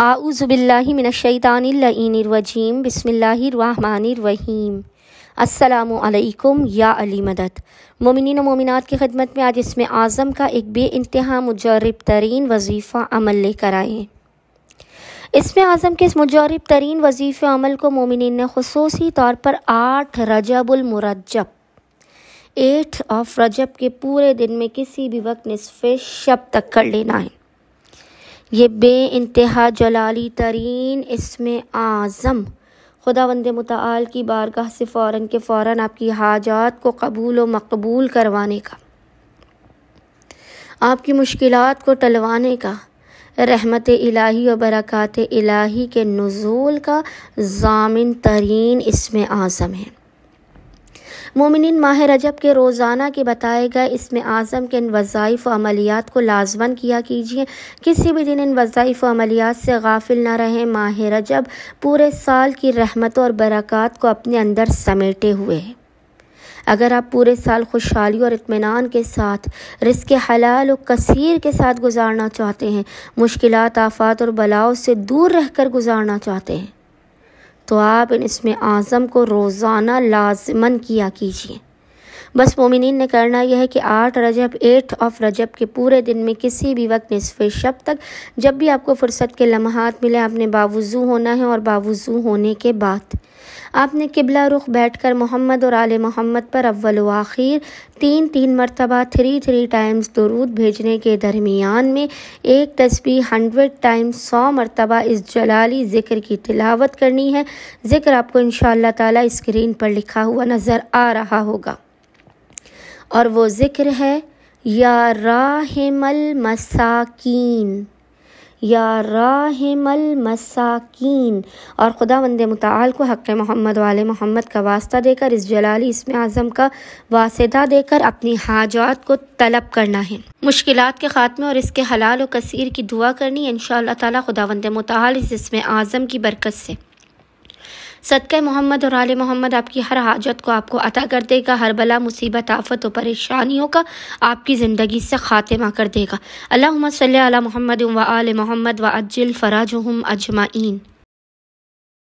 आउज़बिल्लिमिनशैतानरवजीम बसमीम असलकुम या अली मदद मोमिन मोमिनत की खदमत में आज इसमें आज़म का एक बे इंतहा मुजरब तरीन वजीफ़ा अमल लेकर आए इसमें आज़म के इस मुजरब तरीन वजीफ़ अमल को मोमिन ने खसूसी तौर पर आठ रजबुलमरजब एट ऑफ रजब के पूरे दिन में किसी भी वक्त नसफ़ शब तक कर लेना है ये बे इंतहा जलाली तरीन इसमें आज़म खुदा वंद मताल की बारगाह से फ़ौर के फ़ौर आपकी हाजात को कबूल व मकबूल करवाने का आपकी मुश्किल को टलवाने का रहमत इलाही और बरक़ात इलाही के नज़ूल का जामिन तरीन इसमें आज़म है मोमिन माह रजब के रोज़ाना के बताए गए इसमें आज़म के इन वज़ाइफ अमलियात को लाजमन किया कीजिए किसी भी दिन इन वज़ाइफ अमलियात से गाफिल ना रहें माह रजब पूरे साल की रहमत और बरक़ात को अपने अंदर समेटे हुए है अगर आप पूरे साल खुशहाली और इतमान के साथ रिस्क हलाल और कसीर के साथ गुजारना चाहते हैं मुश्किल आफात और बलाओं से दूर रहकर गुजारना चाहते हैं तो आप इसमें आज़म को रोज़ाना लाजमन किया कीजिए बस मोमिन ने करना यह है कि आठ रजब एट ऑफ रजब के पूरे दिन में किसी भी वक्त नसफ़ शब तक जब भी आपको फ़ुर्सत के लम्हात मिले आपने बावजू होना है और बावजू होने के बाद आपने किबला रुख बैठ कर मोहम्मद और आल मोहम्मद पर अव्वल आखिर तीन तीन मरतबा थ्री थ्री टाइम्स दरूद भेजने के दरमियान में एक तस्वीर हंड्रेड टाइम्स सौ मरतबा इस जलाली ज़िक्र की तिलावत करनी है ज़िक्र आपको इन ताला स्क्रीन पर लिखा हुआ नज़र आ रहा होगा और वो ज़िक्र है या राहमल मसाकीन या राहमल मसाकीन और खुदा वंद मताल को हक़ मोहम्मद वाल मोहम्मद का वास्ता देकर इस जलाली इसमें आज़म का वासदा देकर अपनी हाजात को तलब करना है मुश्किल के ख़ात्मे और इसके हलाल व कसर की दुआ करनी इन शाह तुदा वंद मताल इस इसमें आज़म की बरकत से सदक़ मोहम्मद और आल मोहम्मद आपकी हर हाजत को आपको अता कर देगा हर बला मुसीबत आफत और परेशानियों का आपकी ज़िंदगी से ख़ात्मा कर देगा अल्लाह सल मोहम्मद व आल मोहम्मद व अजिल फ़राज हम अजमाइन